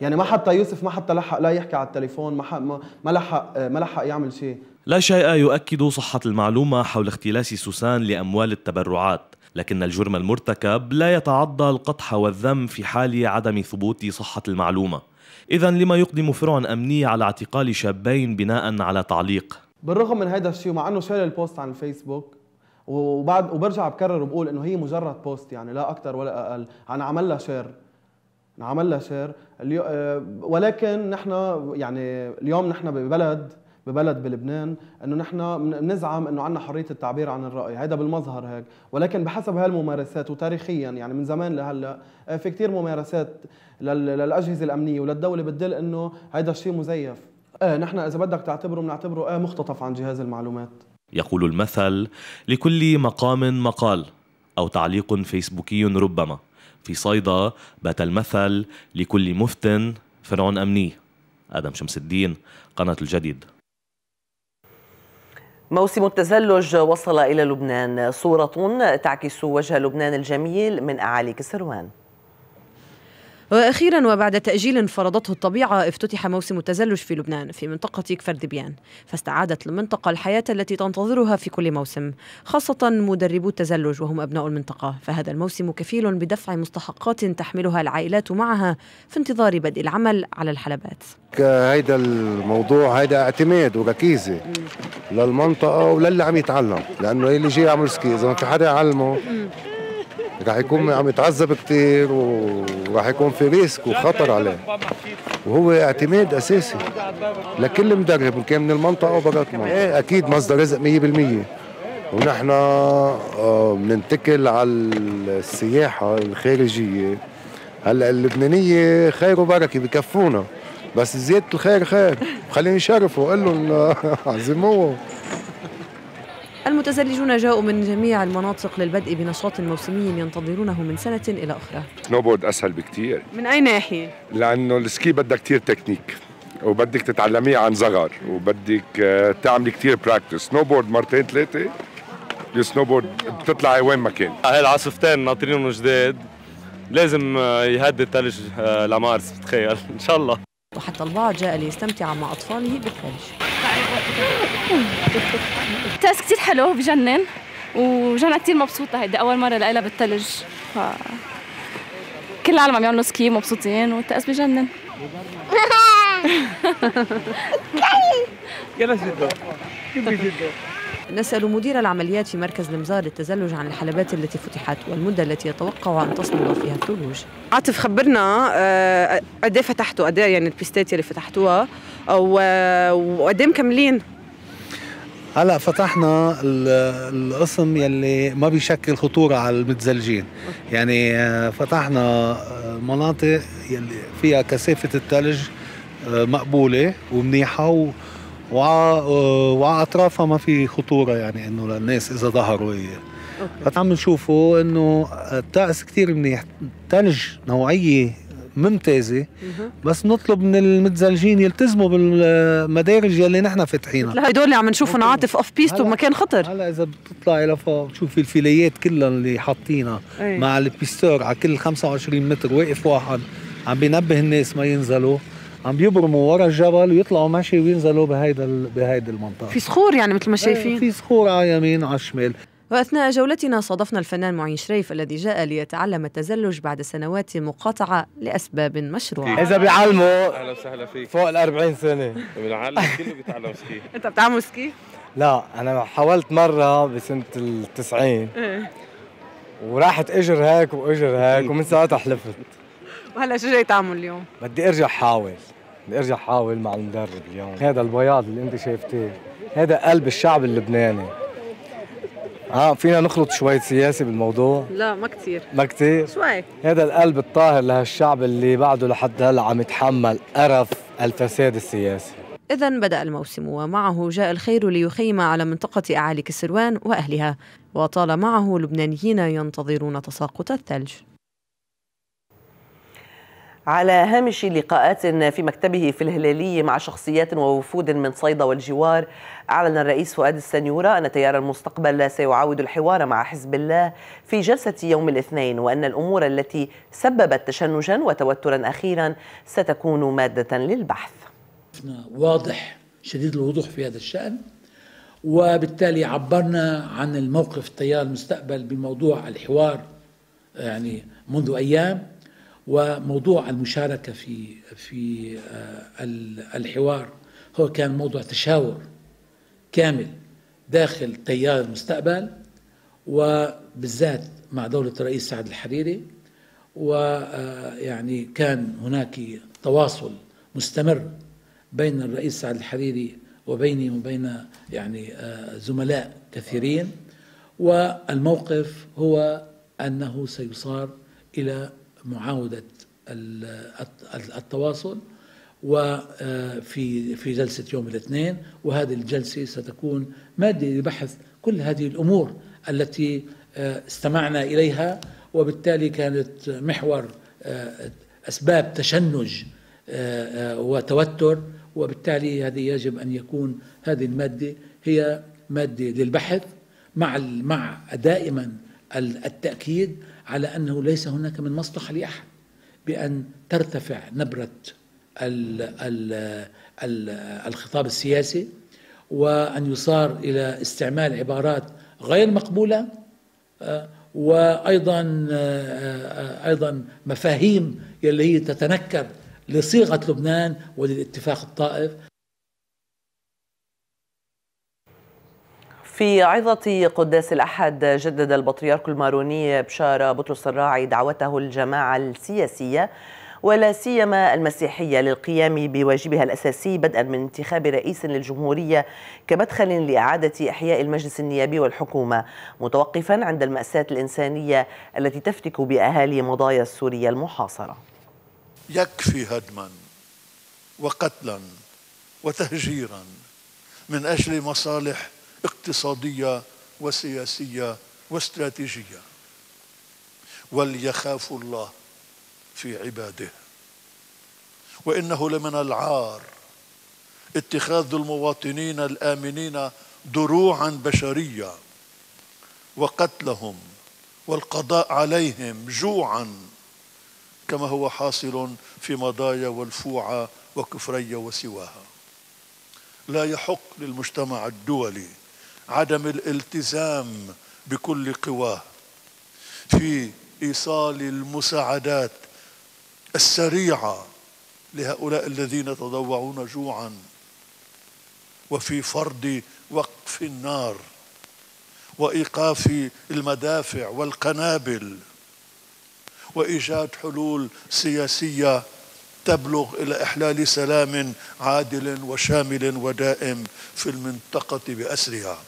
يعني ما حتى يوسف ما حتى لحق لا يحكي على التليفون ما حق ما لحق آه، ما لحق يعمل شيء لا شيء يؤكد صحة المعلومة حول اختلاس سوسان لأموال التبرعات لكن الجرم المرتكب لا يتعدى القطح والذم في حال عدم ثبوت صحة المعلومة إذا لما يقدم فرع أمني على اعتقال شابين بناء على تعليق بالرغم من هذا الشيء مع أنه شال البوست عن الفيسبوك وبعد وبرجع بكرر وبقول انه هي مجرد بوست يعني لا اكثر ولا اقل عن عمل لها شير نعمل لها شير آه، ولكن نحن يعني اليوم نحن ببلد ببلد بلبنان انه نحن بنزعم انه عندنا حريه التعبير عن الراي هذا بالمظهر هيك ولكن بحسب هالممارسات وتاريخيا يعني من زمان لهلا آه، في كثير ممارسات للاجهزه الامنيه وللدوله بتدل انه هذا الشيء مزيف آه نحن اذا بدك تعتبره بنعتبره آه مختطف عن جهاز المعلومات يقول المثل لكل مقام مقال او تعليق فيسبوكي ربما في صيدا بات المثل لكل مفتن فرعون أمني آدم شمس الدين قناة الجديد موسم التزلج وصل إلى لبنان صورة تعكس وجه لبنان الجميل من أعالي كسروان وأخيرا وبعد تأجيل فرضته الطبيعة افتتح موسم التزلج في لبنان في منطقة كفر دبيان فاستعادت المنطقة الحياة التي تنتظرها في كل موسم خاصة مدربو التزلج وهم أبناء المنطقة فهذا الموسم كفيل بدفع مستحقات تحملها العائلات معها في انتظار بدء العمل على الحلبات هيدا الموضوع هيدا اعتماد وركيزة للمنطقة وللي عم يتعلم لأنه اللي جاي يعمل سكي إذا ما في حدا يعلمه راح يكون عم يتعذب كثير وراح يكون في ريسك وخطر عليه وهو اعتماد اساسي لكل مدرب ان كان من المنطقه او برات المنطقه إيه، اكيد مصدر رزق 100% ونحن آه، بننتقل على السياحه الخارجيه هلا اللبنانيه خير وبركه بكفونا بس زياده الخير خير خليني اشرفه قول لهم عزموه المتزلجون جاءوا من جميع المناطق للبدء بنشاط موسمي ينتظرونه من سنة إلى أخرى سنوبورد أسهل بكتير من أي ناحية؟ لأنه السكي بدها كتير تكنيك وبدك تتعلميه عن صغر وبدك آه، تعملي كتير براكتس سنوبورد مرتين ثلاثة السنوبورد بتطلعي وين ما كان هاي العاصفتين ناطرينهم جداد لازم آه، يهدي الثلج آه، لمارس بتخيل ان شاء الله وحتى البعض جاء ليستمتع مع اطفاله بالثلج محتاج كثير حلو بجنن وجنى كثير مبسوطة هيدا أول مرة لإلها بالثلج ف كل العالم عم يعملوا سكي مبسوطين والتأس بجنن يلا جدة نسأل مدير العمليات في مركز المزار للتزلج عن الحلبات التي فتحت والمدة التي يتوقع أن تصل فيها الثلوج. عاطف خبرنا آه، قد إيه فتحتوا قد إيه يعني البيستات اللي فتحتوها آه، وقد إيه مكملين هلا فتحنا القسم يلي ما بيشكل خطوره على المتزلجين يعني آه، فتحنا آه، مناطق يلي فيها كثافه الثلج آه، مقبوله ومنيحه و وعلى اطرافها ما في خطوره يعني انه للناس اذا ظهروا هي فعم نشوفه انه الطقس كثير منيح ثلج نوعيه ممتازه بس نطلب من المتزلجين يلتزموا بالمدارج يلي نحن فاتحينها هدول اللي عم نشوفهم عاطف اوف بيست ومكان خطر هلا اذا بتطلعي لفوق بتشوفي الفيليات كلها اللي حاطينها إيه. مع البيستور على كل 25 متر واقف واحد عم بينبه الناس ما ينزلوا عم بيبرموا ورا الجبل ويطلعوا مشي وينزلوا بهيدا بهيدي المنطقه في صخور يعني مثل ما إيه، شايفين في صخور على يمين على الشمال وأثناء جولتنا صادفنا الفنان معين شريف الذي جاء ليتعلم التزلج بعد سنوات مقاطعة لأسباب مشروعة إذا بيعلموا أهلا وسهلا فيك فوق ال 40 سنة بنعلم كله بيتعلم سكي أنت بتعمل سكي؟ لا أنا حاولت مرة بسنة ال 90 إيه. وراحت اجر هيك واجر هيك ومن ساعتها حلفت وهلا شو جاي تعمل اليوم؟ بدي ارجع حاول بدي ارجع حاول مع المدرب اليوم هذا البياض اللي انت شايفتيه هذا قلب الشعب اللبناني اه فينا نخلط شوي سياسي بالموضوع؟ لا ما كثير ما كثير؟ شوي هذا القلب الطاهر لهالشعب اللي بعده لحد هلا عم يتحمل قرف الفساد السياسي إذا بدأ الموسم ومعه جاء الخير ليخيم على منطقة أعالي كسروان وأهلها وطال معه لبنانيين ينتظرون تساقط الثلج على هامش لقاءات في مكتبه في الهلالي مع شخصيات ووفود من صيدا والجوار أعلن الرئيس فؤاد السنيورة أن تيار المستقبل سيعاود الحوار مع حزب الله في جلسة يوم الاثنين وأن الأمور التي سببت تشنجا وتوترا أخيرا ستكون مادة للبحث واضح شديد الوضوح في هذا الشأن وبالتالي عبرنا عن الموقف تيار المستقبل بموضوع الحوار يعني منذ أيام وموضوع المشاركة في في آه، الحوار هو كان موضوع تشاور كامل داخل تيار المستقبل وبالذات مع دولة الرئيس سعد الحريري ويعني آه، كان هناك تواصل مستمر بين الرئيس سعد الحريري وبيني وبين يعني آه، زملاء كثيرين والموقف هو أنه سيصار إلى معاودة التواصل وفي آه، في جلسة يوم الاثنين وهذه الجلسة ستكون مادة لبحث كل هذه الأمور التي آه، استمعنا إليها وبالتالي كانت محور آه، أسباب تشنج وتوتر وبالتالي هذه يجب أن يكون هذه المادة هي مادة للبحث مع مع دائما التأكيد على انه ليس هناك من مصلحه لاحد بان ترتفع نبره الـ الـ الـ الخطاب السياسي وان يصار الى استعمال عبارات غير مقبوله آه، وايضا آه، آه، ايضا مفاهيم اللي هي تتنكر لصيغه لبنان وللاتفاق الطائف في عظة قداس الأحد جدد البطريرك الماروني بشارة بطرس الراعي دعوته الجماعة السياسية ولا سيما المسيحية للقيام بواجبها الأساسي بدءا من انتخاب رئيس للجمهورية كمدخل لإعادة إحياء المجلس النيابي والحكومة متوقفا عند المأساة الإنسانية التي تفتك بأهالي مضايا السورية المحاصرة يكفي هدما وقتلا وتهجيرا من أجل مصالح اقتصادية وسياسية واستراتيجية وليخاف الله في عباده وإنه لمن العار اتخاذ المواطنين الآمنين دروعا بشرية وقتلهم والقضاء عليهم جوعا كما هو حاصل في مضايا والفوعة وكفرية وسواها لا يحق للمجتمع الدولي عدم الالتزام بكل قواه في ايصال المساعدات السريعه لهؤلاء الذين تضوعون جوعا وفي فرض وقف النار وايقاف المدافع والقنابل وايجاد حلول سياسيه تبلغ الى احلال سلام عادل وشامل ودائم في المنطقه باسرها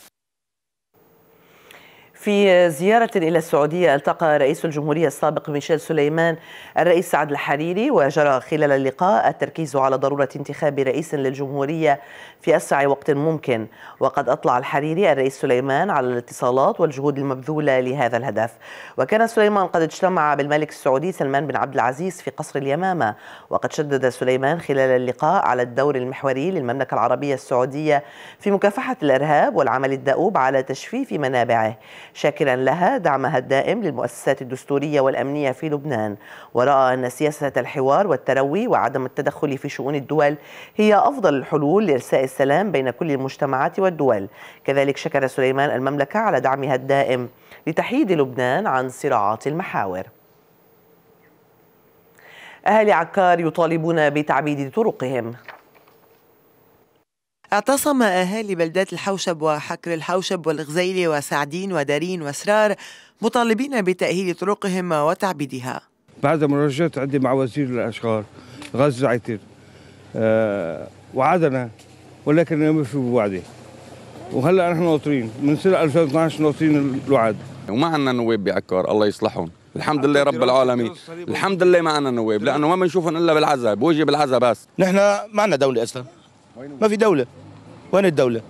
في زيارة إلى السعودية التقى رئيس الجمهورية السابق ميشيل سليمان الرئيس سعد الحريري وجرى خلال اللقاء التركيز على ضرورة انتخاب رئيس للجمهورية في أسرع وقت ممكن وقد أطلع الحريري الرئيس سليمان على الاتصالات والجهود المبذولة لهذا الهدف وكان سليمان قد اجتمع بالملك السعودي سلمان بن عبد العزيز في قصر اليمامة وقد شدد سليمان خلال اللقاء على الدور المحوري للمملكة العربية السعودية في مكافحة الإرهاب والعمل الدؤوب على تجفيف منابعه شاكرا لها دعمها الدائم للمؤسسات الدستورية والأمنية في لبنان ورأى أن سياسة الحوار والتروي وعدم التدخل في شؤون الدول هي أفضل الحلول لإرساء السلام بين كل المجتمعات والدول كذلك شكر سليمان المملكة على دعمها الدائم لتحييد لبنان عن صراعات المحاور أهالي عكار يطالبون بتعبيد طرقهم اعتصم أهالي بلدات الحوشب وحكر الحوشب والغزيلة وسعدين ودارين وسرار مطالبين بتأهيل طرقهم وتعبيدها بعد مراجعات عندي مع وزير الأشغال غاز عتر أه وعدنا ولكن لم في بوعده وهلا نحن ناطرين من سنه 2012 ناطرين الوعد وما عندنا نواب بعكار الله يصلحهم الحمد لله رب العالمين الحمد لله ما عندنا نواب لانه ما بنشوفهم الا بالعزاء بوجه بالعزاء بس نحن ما عندنا دوله اصلا ما في دوله وين الدوله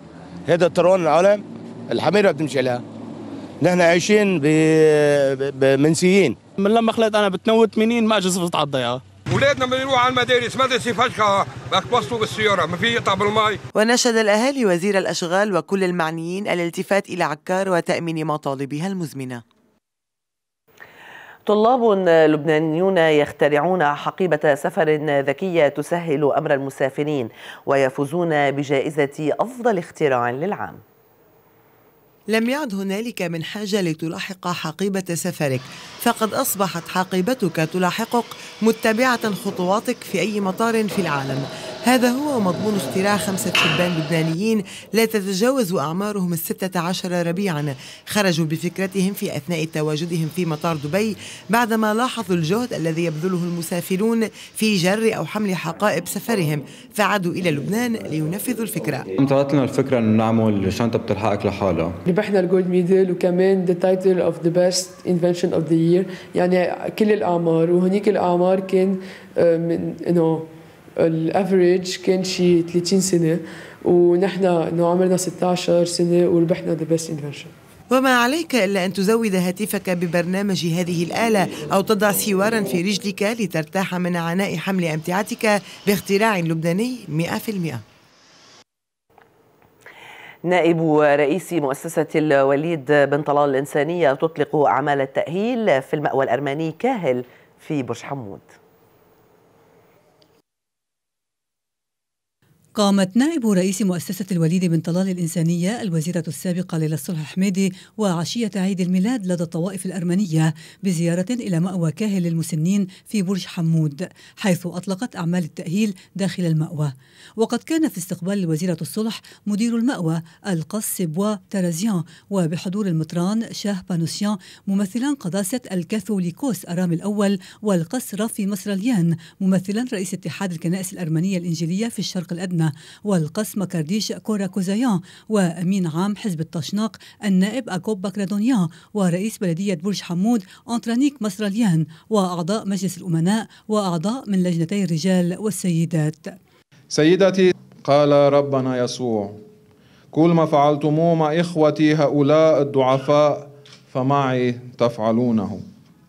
هذا ترون العالم الحميره بتمشي عليها نحن عايشين بمنسيين من لما خلقت انا بتنوت 80 ما اجى صفت على الضيعه اولادنا بدهم يروحوا على المدارس مدرسه فشخه بدك توصلوا بالسياره ما في يقطع بالمي وناشد الاهالي وزير الاشغال وكل المعنيين الالتفات الى عكار وتامين مطالبها المزمنه طلاب لبنانيون يخترعون حقيبة سفر ذكية تسهل أمر المسافرين ويفوزون بجائزة أفضل اختراع للعام لم يعد هنالك من حاجة لتلاحق حقيبة سفرك فقد أصبحت حقيبتك تلاحقك متبعة خطواتك في أي مطار في العالم هذا هو مضمون اختراع خمسة شبان لبنانيين لا تتجاوز أعمارهم الستة عشر ربيعا خرجوا بفكرتهم في أثناء تواجدهم في مطار دبي بعدما لاحظوا الجهد الذي يبذله المسافرون في جر أو حمل حقائب سفرهم فعادوا إلى لبنان لينفذوا الفكرة طلعت لنا الفكرة أن نعمل شنطة بتلحقك لحالها ربحنا الجولد ميدل وكمان the title of the best invention of the year يعني كل الأعمار وهنيك الأعمار كان آه، من انه الافريج كان شي 30 سنه ونحن انه عمرنا 16 سنه وربحنا ذا بيست انفنشن وما عليك إلا أن تزود هاتفك ببرنامج هذه الآلة أو تضع سوارا في رجلك لترتاح من عناء حمل أمتعتك باختراع لبناني 100% نائب رئيس مؤسسة الوليد بن طلال الإنسانية تطلق أعمال التأهيل في المأوى الأرمني كاهل في برج حمود قامت نائب رئيس مؤسسة الوليد بن طلال الإنسانية الوزيرة السابقة ليلى الصلح حميدي وعشية عيد الميلاد لدى الطوائف الأرمنية بزيارة إلى مأوى كاهل للمسنين في برج حمود حيث أطلقت أعمال التأهيل داخل المأوى وقد كان في استقبال الوزيرة الصلح مدير المأوى القص بوا ترازيان وبحضور المطران شاه بانوسيان ممثلان قداسة الكاثوليكوس أرام الأول والقس رافي مصرليان ممثلا رئيس اتحاد الكنائس الأرمنية الإنجيلية في الشرق الأدنى الخدمة والقسم كرديش كورا كوزيان وأمين عام حزب الطشناق النائب أكوب بكردونيان ورئيس بلدية برج حمود أنترانيك مصراليان وأعضاء مجلس الأمناء وأعضاء من لجنتي الرجال والسيدات سيدتي قال ربنا يسوع كل ما فعلتموه مع إخوتي هؤلاء الضعفاء فمعي تفعلونه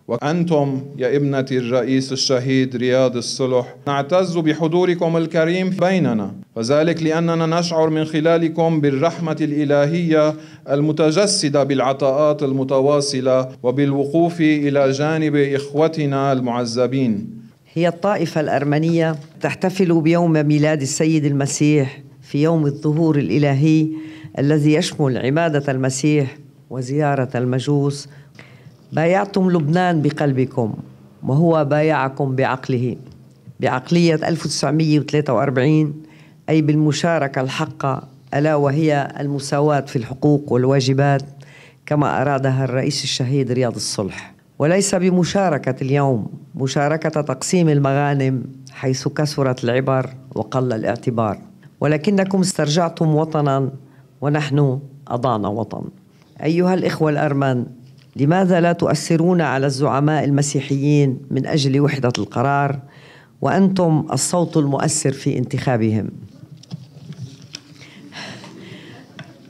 وأنتم يا ابنة الرئيس الشهيد رياض الصلح نعتز بحضوركم الكريم بيننا وذلك لأننا نشعر من خلالكم بالرحمة الإلهية المتجسدة بالعطاءات المتواصلة وبالوقوف إلى جانب إخوتنا المعذبين هي الطائفة الأرمنية تحتفل بيوم ميلاد السيد المسيح في يوم الظهور الإلهي الذي يشمل عمادة المسيح وزيارة المجوس بايعتم لبنان بقلبكم وهو بايعكم بعقله بعقلية 1943 أي بالمشاركة الحقة ألا وهي المساواة في الحقوق والواجبات كما أرادها الرئيس الشهيد رياض الصلح وليس بمشاركة اليوم مشاركة تقسيم المغانم حيث كثرت العبر وقل الاعتبار ولكنكم استرجعتم وطنا ونحن أضعنا وطن أيها الإخوة الأرمن لماذا لا تؤثرون على الزعماء المسيحيين من اجل وحده القرار وانتم الصوت المؤثر في انتخابهم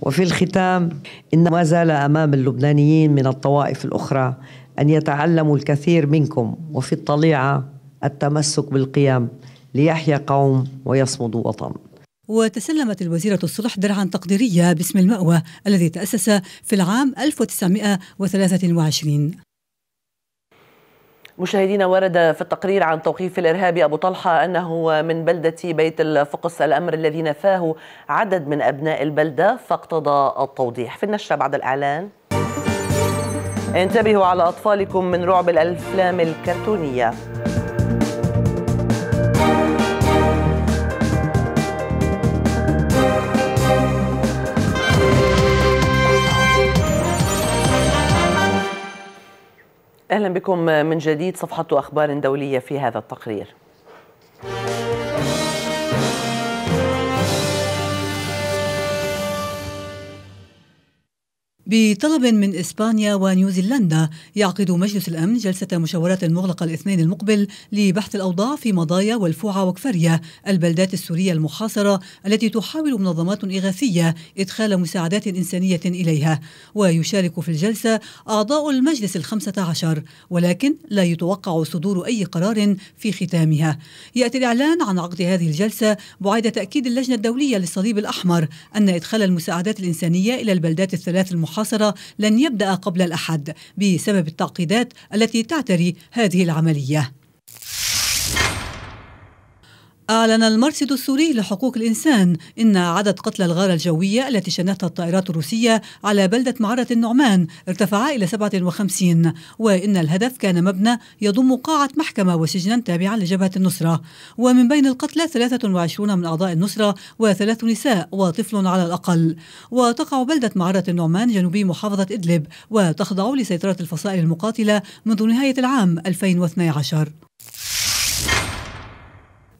وفي الختام ان ما زال امام اللبنانيين من الطوائف الاخرى ان يتعلموا الكثير منكم وفي الطليعه التمسك بالقيم ليحيا قوم ويصمد وطن وتسلمت الوزيرة الصلح درعا تقديرية باسم المأوى الذي تأسس في العام 1923 مشاهدينا ورد في التقرير عن توقيف الإرهابي أبو طلحة أنه من بلدة بيت الفقس الأمر الذي نفاه عدد من أبناء البلدة فاقتضى التوضيح في النشرة بعد الإعلان انتبهوا على أطفالكم من رعب الأفلام الكرتونية أهلا بكم من جديد صفحة أخبار دولية في هذا التقرير بطلب من إسبانيا ونيوزيلندا يعقد مجلس الأمن جلسة مشاورات مغلقة الاثنين المقبل لبحث الأوضاع في مضايا والفوعة وكفرية البلدات السورية المحاصرة التي تحاول منظمات إغاثية إدخال مساعدات إنسانية إليها ويشارك في الجلسة أعضاء المجلس الخمسة عشر ولكن لا يتوقع صدور أي قرار في ختامها يأتي الإعلان عن عقد هذه الجلسة بعد تأكيد اللجنة الدولية للصليب الأحمر أن إدخال المساعدات الإنسانية إلى البلدات الثلاث المحاصرة المحاصرة لن يبدأ قبل الأحد بسبب التعقيدات التي تعتري هذه العملية أعلن المرصد السوري لحقوق الإنسان إن عدد قتلى الغارة الجوية التي شنتها الطائرات الروسية على بلدة معرة النعمان ارتفع إلى 57 وإن الهدف كان مبنى يضم قاعة محكمة وسجنا تابعا لجبهة النصرة ومن بين القتلى 23 من أعضاء النصرة وثلاث نساء وطفل على الأقل وتقع بلدة معرة النعمان جنوبي محافظة إدلب وتخضع لسيطرة الفصائل المقاتلة منذ نهاية العام 2012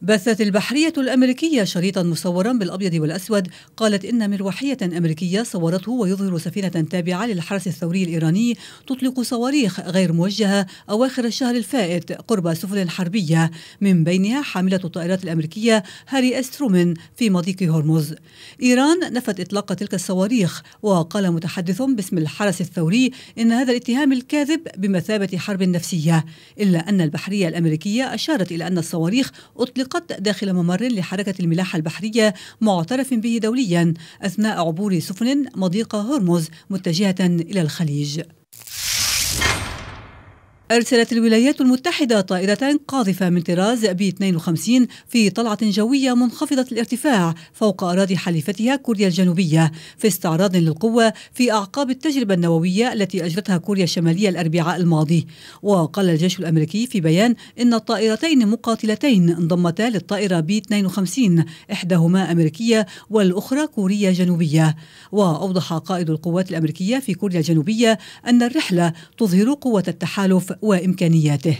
بثت البحرية الأمريكية شريطا مصورا بالأبيض والأسود قالت إن مروحية أمريكية صورته ويظهر سفينة تابعة للحرس الثوري الإيراني تطلق صواريخ غير موجهة أواخر الشهر الفائت قرب سفن حربية من بينها حاملة الطائرات الأمريكية هاري أسترومن في مضيق هرمز إيران نفت إطلاق تلك الصواريخ وقال متحدث باسم الحرس الثوري إن هذا الاتهام الكاذب بمثابة حرب نفسية إلا أن البحرية الأمريكية أشارت إلى أن الصواريخ أطلق فقط داخل ممر لحركة الملاحة البحرية معترف به دوليا أثناء عبور سفن مضيق هرمز متجهة إلى الخليج أرسلت الولايات المتحدة طائرتان قاذفة من طراز بي 52 في طلعة جوية منخفضة الارتفاع فوق أراضي حليفتها كوريا الجنوبية في استعراض للقوة في أعقاب التجربة النووية التي أجرتها كوريا الشمالية الأربعاء الماضي وقال الجيش الأمريكي في بيان إن الطائرتين مقاتلتين انضمتا للطائرة بي 52 إحداهما أمريكية والأخرى كورية جنوبية وأوضح قائد القوات الأمريكية في كوريا الجنوبية أن الرحلة تظهر قوة التحالف وامكانياته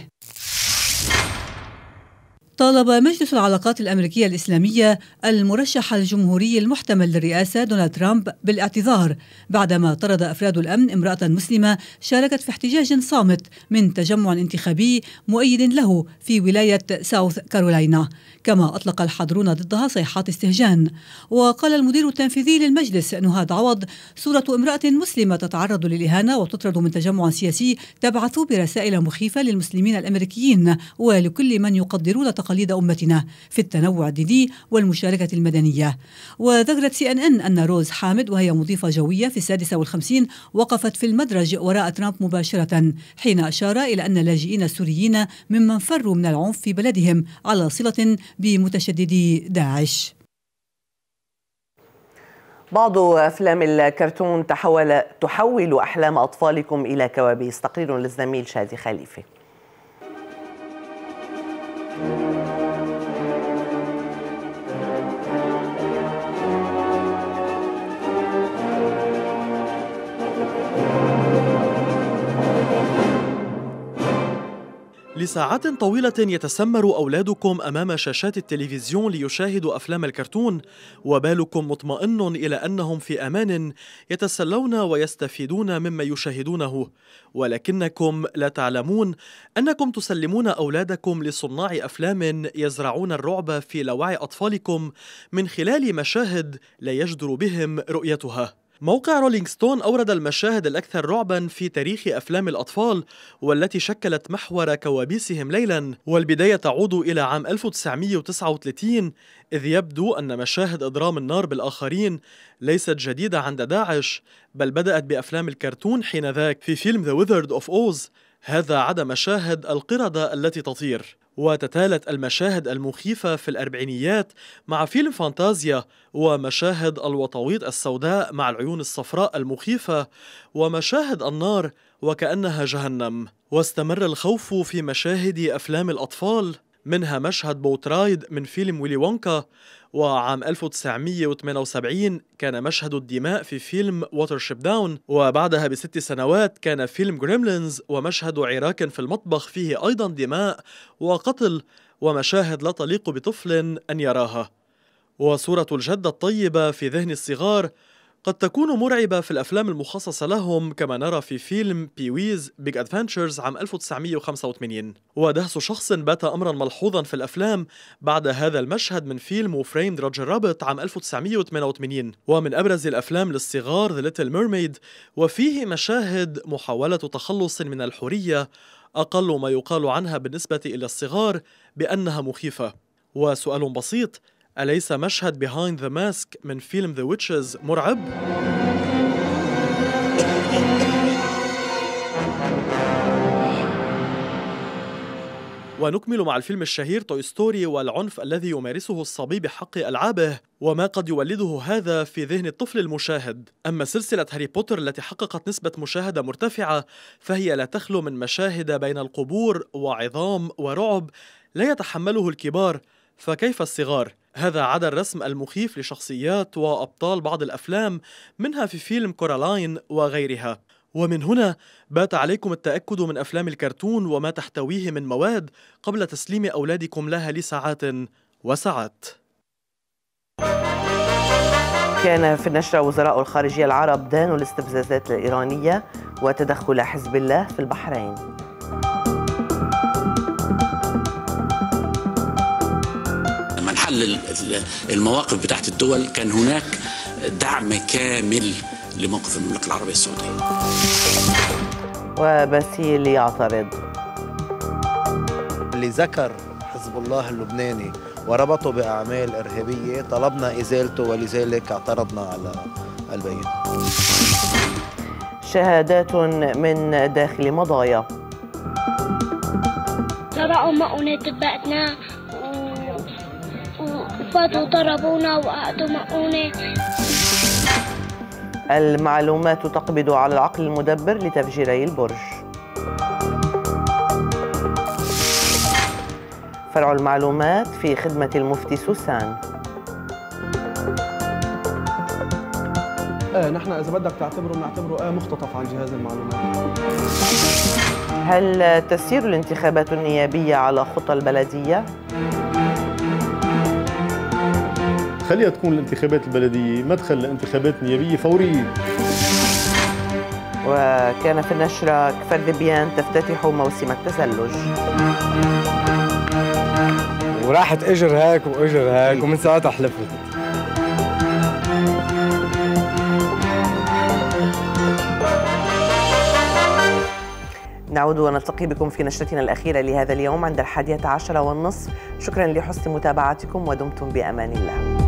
طالب مجلس العلاقات الأمريكية الإسلامية المرشح الجمهوري المحتمل للرئاسة دونالد ترامب بالاعتذار بعدما طرد أفراد الأمن امرأة مسلمة شاركت في احتجاج صامت من تجمع انتخابي مؤيد له في ولاية ساوث كارولينا كما أطلق الحاضرون ضدها صيحات استهجان وقال المدير التنفيذي للمجلس نهاد عوض صورة امرأة مسلمة تتعرض للإهانة وتطرد من تجمع سياسي تبعث برسائل مخيفة للمسلمين الأمريكيين ولكل من يقدرون وتقاليد أمتنا في التنوع الديني والمشاركة المدنية وذكرت سي أن أن أن روز حامد وهي مضيفة جوية في السادسة والخمسين وقفت في المدرج وراء ترامب مباشرة حين أشار إلى أن اللاجئين السوريين ممن فروا من العنف في بلدهم على صلة بمتشددي داعش بعض أفلام الكرتون تحول تحول أحلام أطفالكم إلى كوابيس تقرير للزميل شادي خليفة لساعات طويلة يتسمر أولادكم أمام شاشات التلفزيون ليشاهدوا أفلام الكرتون وبالكم مطمئن إلى أنهم في أمان يتسلون ويستفيدون مما يشاهدونه ولكنكم لا تعلمون أنكم تسلمون أولادكم لصناع أفلام يزرعون الرعب في لوعي أطفالكم من خلال مشاهد لا يجدر بهم رؤيتها موقع رولينغ ستون أورد المشاهد الأكثر رعبا في تاريخ أفلام الأطفال والتي شكلت محور كوابيسهم ليلا والبداية تعود إلى عام 1939 إذ يبدو أن مشاهد إضرام النار بالآخرين ليست جديدة عند داعش بل بدأت بأفلام الكرتون حينذاك في فيلم The Wizard of Oz هذا عدا مشاهد القردة التي تطير وتتالت المشاهد المخيفة في الأربعينيات مع فيلم فانتازيا ومشاهد الوطويط السوداء مع العيون الصفراء المخيفة ومشاهد النار وكأنها جهنم واستمر الخوف في مشاهد أفلام الأطفال منها مشهد بوت رايد من فيلم ويلي وونكا وعام 1978 كان مشهد الدماء في فيلم شيب داون وبعدها بست سنوات كان فيلم جريملينز ومشهد عراك في المطبخ فيه أيضا دماء وقتل ومشاهد لا تليق بطفل أن يراها وصورة الجدة الطيبة في ذهن الصغار قد تكون مرعبة في الأفلام المخصصة لهم كما نرى في فيلم بيويز بيج أدفنتشرز عام 1985 ودهس شخص بات أمرا ملحوظا في الأفلام بعد هذا المشهد من فيلم وفريمد روجر رابط عام 1988 ومن أبرز الأفلام للصغار The Little Mermaid وفيه مشاهد محاولة تخلص من الحرية أقل ما يقال عنها بالنسبة إلى الصغار بأنها مخيفة وسؤال بسيط أليس مشهد Behind the Mask من فيلم The Witches مرعب؟ ونكمل مع الفيلم الشهير توي ستوري والعنف الذي يمارسه الصبي بحق ألعابه وما قد يولده هذا في ذهن الطفل المشاهد أما سلسلة هاري بوتر التي حققت نسبة مشاهدة مرتفعة فهي لا تخلو من مشاهد بين القبور وعظام ورعب لا يتحمله الكبار فكيف الصغار؟ هذا عدا الرسم المخيف لشخصيات وأبطال بعض الأفلام منها في فيلم كورالاين وغيرها ومن هنا بات عليكم التأكد من أفلام الكرتون وما تحتويه من مواد قبل تسليم أولادكم لها لساعات وساعات كان في النشرة وزراء الخارجية العرب دانوا الاستفزازات الإيرانية وتدخل حزب الله في البحرين حل المواقف بتاعت الدول كان هناك دعم كامل لموقف المملكة العربية السعودية وبسيل يعترض اللي ذكر حزب الله اللبناني وربطه بأعمال إرهابية طلبنا إزالته ولذلك اعترضنا على البيان شهادات من داخل مضايا تبعوا مؤونة تبعتنا أحبطوا ضربونا وأطمأونا المعلومات تقبض على العقل المدبر لتفجيري البرج فرع المعلومات في خدمة المفتي سوسان آه نحن إذا بدك تعتبره بنعتبره آه مختطف عن جهاز المعلومات هل تسير الانتخابات النيابية على خطى البلدية؟ خليها تكون الانتخابات البلدية مدخل لانتخابات نيابية فورية وكان في النشرة كفر ذبيان تفتتح موسم التزلج وراحت اجر هيك واجر هيك ومن ساعتها حلفت نعود ونلتقي بكم في نشرتنا الأخيرة لهذا اليوم عند الحادية عشرة والنصف شكرا لحسن متابعتكم ودمتم بأمان الله